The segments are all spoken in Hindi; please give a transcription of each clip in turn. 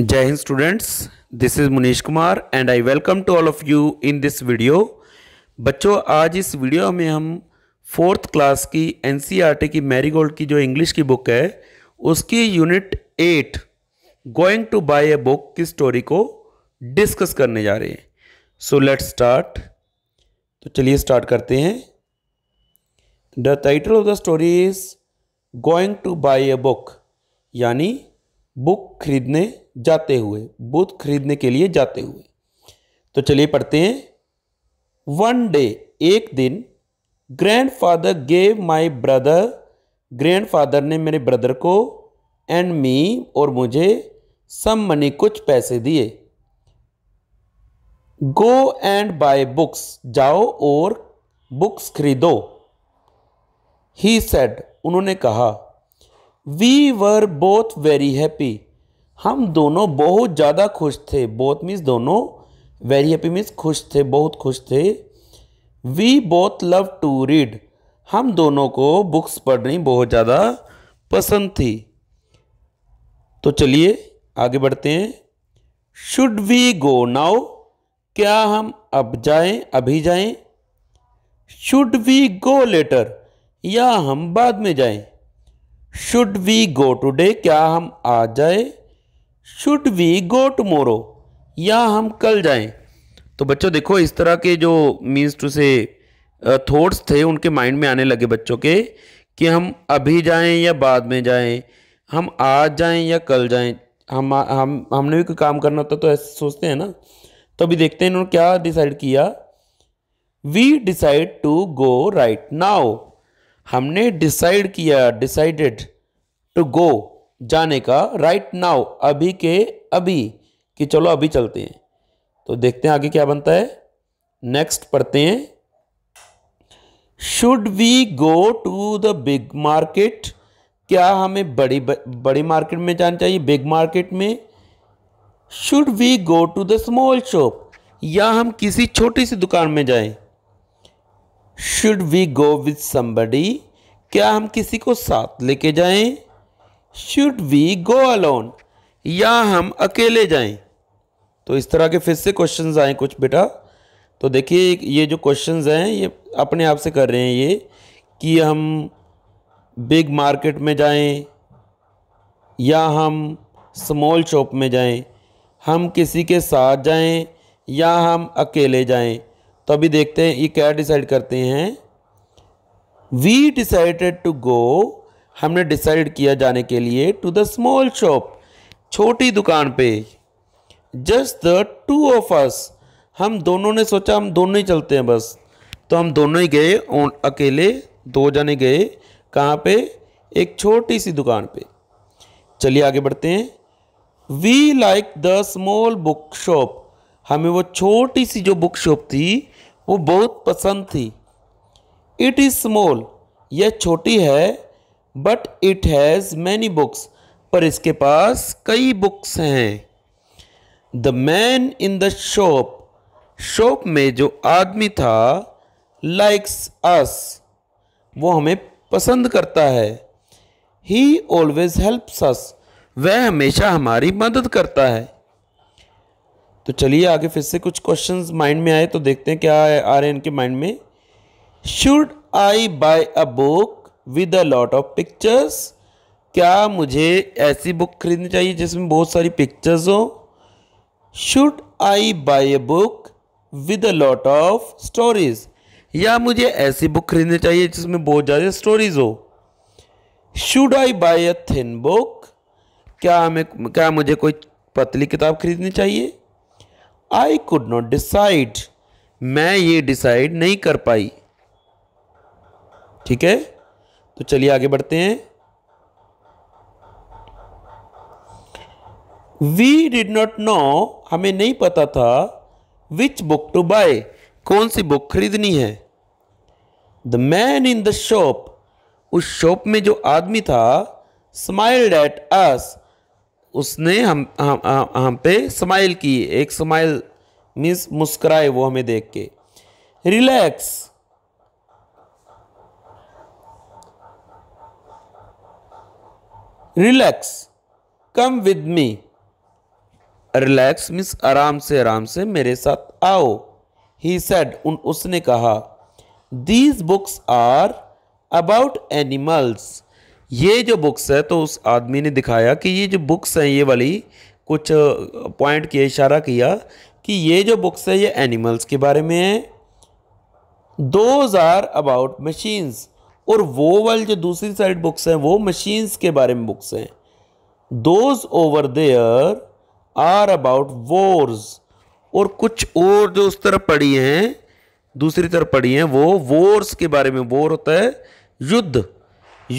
जय Hind students this is Munish Kumar and I welcome to all of you in this video बच्चों आज इस वीडियो में हम फोर्थ क्लास की एन e की मैरीगोल्ड की जो इंग्लिश की बुक है उसकी unit eight going to buy a book की स्टोरी को डिस्कस करने जा रहे हैं सो लेट्स स्टार्ट तो चलिए स्टार्ट करते हैं the title of the story is going to buy a book यानी बुक खरीदने जाते हुए बुक खरीदने के लिए जाते हुए तो चलिए पढ़ते हैं वन डे एक दिन grandfather gave my brother grandfather ने मेरे ब्रदर को एंड मी और मुझे सम मनी कुछ पैसे दिए गो एंड बाय बुक्स जाओ और बुक्स खरीदो ही सेड उन्होंने कहा we were both very happy हम दोनों बहुत ज़्यादा खुश थे बोथ मीन्स दोनों वेरी हैप्पी मीन्स खुश थे बहुत खुश थे we both love to read हम दोनों को बुक्स पढ़नी बहुत ज़्यादा पसंद थी तो चलिए आगे बढ़ते हैं शुड वी गो नाउ क्या हम अब जाएं अभी जाएं शुड वी गो लेटर या हम बाद में जाएं शुड वी गो टूडे क्या हम आज जाए शुड वी गो टमोरो या हम कल जाएं तो बच्चों देखो इस तरह के जो मीन्स टू से थॉट्स थे उनके माइंड में आने लगे बच्चों के कि हम अभी जाएं या बाद में जाएं हम आज जाएं या कल जाएं हम हम हमने भी कोई काम करना होता तो ऐसे सोचते हैं ना तो अभी देखते हैं इन्होंने क्या डिसाइड किया we decide to go right now हमने डिसाइड किया डिसाइडेड टू गो जाने का राइट right नाउ अभी के अभी कि चलो अभी चलते हैं तो देखते हैं आगे क्या बनता है नेक्स्ट पढ़ते हैं should we go to the big market क्या हमें बड़ी बड़ी मार्केट में जाना चाहिए बिग मार्केट में should we go to the small shop या हम किसी छोटी सी दुकान में जाएं should we go with somebody क्या हम किसी को साथ लेके जाएं? शुड वी गो अलोन या हम अकेले जाएं? तो इस तरह के फिर से क्वेश्चन आए कुछ बेटा तो देखिए ये जो क्वेश्चन हैं ये अपने आप से कर रहे हैं ये कि हम बिग मार्केट में जाएं या हम स्मॉल शॉप में जाएं हम किसी के साथ जाएं या हम अकेले जाएं तो अभी देखते हैं ये क्या डिसाइड करते हैं वी डिसाइडेड टू गो हमने डिसाइड किया जाने के लिए टू द स्मॉल शॉप छोटी दुकान पे just the two of us हम दोनों ने सोचा हम दोनों ही चलते हैं बस तो हम दोनों ही गए अकेले दो जने गए कहाँ पे एक छोटी सी दुकान पे चलिए आगे बढ़ते हैं we like the small book shop हमें वो छोटी सी जो बुक शॉप थी वो बहुत पसंद थी इट इज़ स्मॉल यह छोटी है but it has many books पर इसके पास कई बुक्स हैं the man in the shop shop में जो आदमी था लाइक्स अस वो हमें पसंद करता है ही ऑलवेज हेल्प्स अस वह हमेशा हमारी मदद करता है तो चलिए आगे फिर से कुछ क्वेश्चंस माइंड में आए तो देखते हैं क्या आ रहे हैं इनके माइंड में should I buy a book with a lot of pictures क्या मुझे ऐसी बुक खरीदनी चाहिए जिसमें बहुत सारी पिक्चर्स हो should I buy a book with a lot of stories या मुझे ऐसी बुक खरीदनी चाहिए जिसमें बहुत ज़्यादा स्टोरीज हो should I buy a thin book क्या हमें क्या मुझे कोई पतली किताब खरीदनी चाहिए आई कुड नॉट डिसाइड मैं ये डिसाइड नहीं कर पाई ठीक है तो चलिए आगे बढ़ते हैं वी डिड नॉट नो हमें नहीं पता था विच बुक टू बाय कौन सी बुक खरीदनी है the man in the shop उस शॉप में जो आदमी था स्माइल्ड एट अस उसने हम हम हम पे स्माइल की एक स्माइल मीन्स मुस्कराए वो हमें देख के relax relax come with me relax means आराम से आराम से मेरे साथ आओ ही सेड उन उसने कहा these books are about animals ये जो बुक्स है तो उस आदमी ने दिखाया कि ये जो बुक्स हैं ये वाली कुछ पॉइंट किया इशारा किया कि ये जो बुक्स है ये एनिमल्स के बारे में है दोज आर अबाउट मशीन्स और वो वाली जो दूसरी साइड बुक्स हैं वो मशीन्स के बारे में बुक्स हैं those over there are about wars और कुछ और जो उस तरफ पड़ी हैं दूसरी तरफ पड़ी हैं वो वोर्स के बारे में वोर होता है युद्ध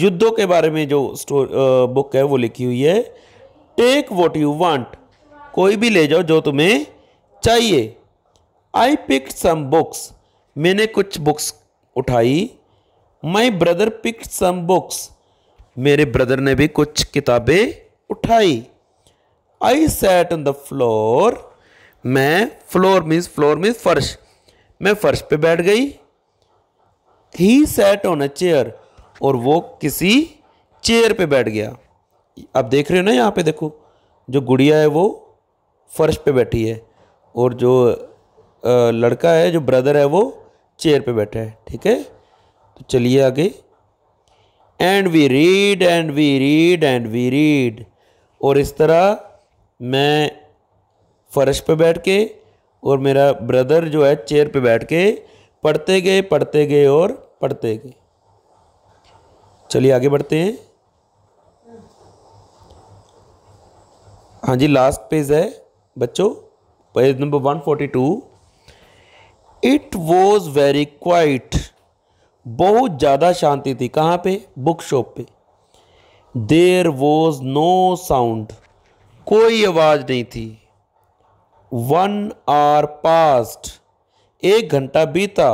युद्धों के बारे में जो स्टोर बुक है वो लिखी हुई है टेक वॉट यू वांट कोई भी ले जाओ जो तुम्हें चाहिए आई पिक सम बुक्स मैंने कुछ बुक्स उठाई my brother pick some books मेरे ब्रदर ने भी कुछ किताबें उठाई I sat on the floor मैं फ्लोर मीन्स फ्लोर मीन्स फर्श मैं फर्श पे बैठ गई he sat on a chair और वो किसी चेयर पे बैठ गया आप देख रहे हो ना यहाँ पे देखो जो गुड़िया है वो फर्श पे बैठी है और जो लड़का है जो ब्रदर है वो चेयर पे बैठा है ठीक है तो चलिए आगे and we read and we read and we read और इस तरह मैं फर्श पे बैठ के और मेरा ब्रदर जो है चेयर पे बैठ के पढ़ते गए पढ़ते गए और पढ़ते गए चलिए आगे बढ़ते हैं हाँ जी लास्ट पेज है बच्चों page number one forty two it was very quiet बहुत ज़्यादा शांति थी कहाँ पे बुक शॉप पे देर वॉज नो साउंड कोई आवाज़ नहीं थी वन आर पास्ट एक घंटा बीता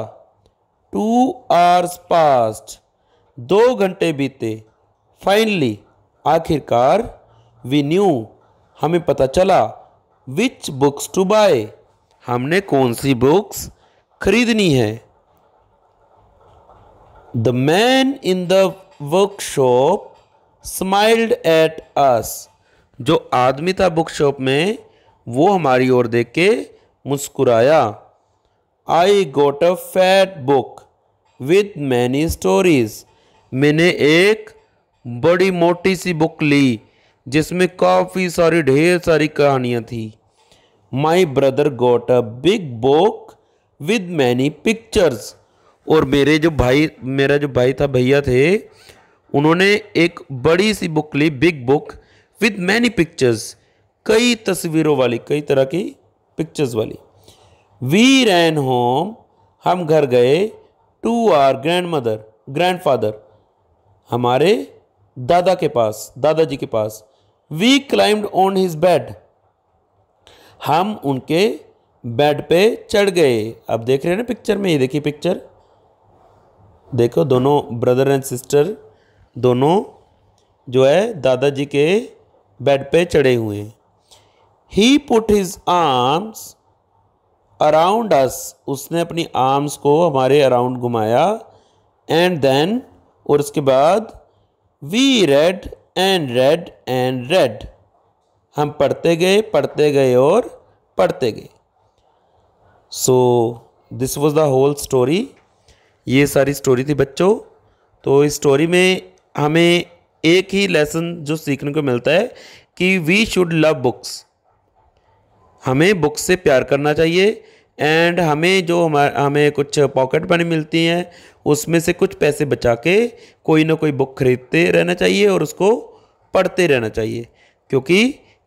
टू आर्स पास्ट दो घंटे बीते फाइनली आखिरकार वी न्यू हमें पता चला विच बुक्स टू बाय हमने कौन सी बुक्स खरीदनी है the man in the workshop smiled at us जो आदमी था बुक शॉप में वो हमारी ओर देख के मुस्कुराया I got a fat book with many stories मैंने एक बड़ी मोटी सी बुक ली जिसमें काफ़ी सारी ढेर सारी कहानियाँ थी my brother got a big book with many pictures और मेरे जो भाई मेरा जो भाई था भैया थे उन्होंने एक बड़ी सी बुक ली big book with many pictures कई तस्वीरों वाली कई तरह की पिक्चर्स वाली वी रैन होम हम घर गए to our grandmother grandfather हमारे दादा के पास दादाजी के पास we climbed on his bed हम उनके बेड पे चढ़ गए अब देख रहे हैं ना पिक्चर में ये देखिए पिक्चर देखो दोनों ब्रदर एंड सिस्टर दोनों जो है दादाजी के बेड पे चढ़े हुए हैं he put his arms around us उसने अपनी आर्म्स को हमारे अराउंड घुमाया एंड देन और उसके बाद we read and read and read हम पढ़ते गए पढ़ते गए और पढ़ते गए so this was the whole story ये सारी स्टोरी थी बच्चों तो इस स्टोरी में हमें एक ही लेसन जो सीखने को मिलता है कि वी शुड लव बुक्स हमें बुक्स से प्यार करना चाहिए एंड हमें जो हमारे हमें कुछ पॉकेट मनी मिलती हैं उसमें से कुछ पैसे बचा के कोई ना कोई बुक खरीदते रहना चाहिए और उसको पढ़ते रहना चाहिए क्योंकि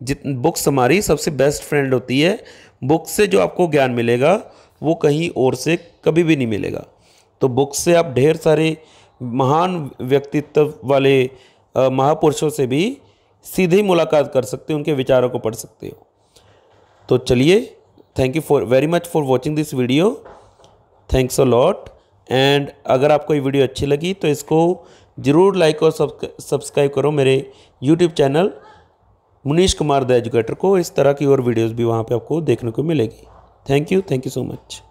जित बुक्स हमारी सबसे बेस्ट फ्रेंड होती है बुक से जो आपको ज्ञान मिलेगा वो कहीं और से कभी भी नहीं मिलेगा तो बुक से आप ढेर सारे महान व्यक्तित्व वाले महापुरुषों से भी सीधे मुलाकात कर सकते हो उनके विचारों को पढ़ सकते हो तो चलिए thank you for very much for watching this video thanks a lot and अगर आपको ये वीडियो अच्छी लगी तो इसको ज़रूर लाइक और सब्सक्राइब करो मेरे YouTube channel Munish Kumar the educator को इस तरह की और वीडियोज़ भी वहाँ पर आपको देखने को मिलेगी thank you thank you so much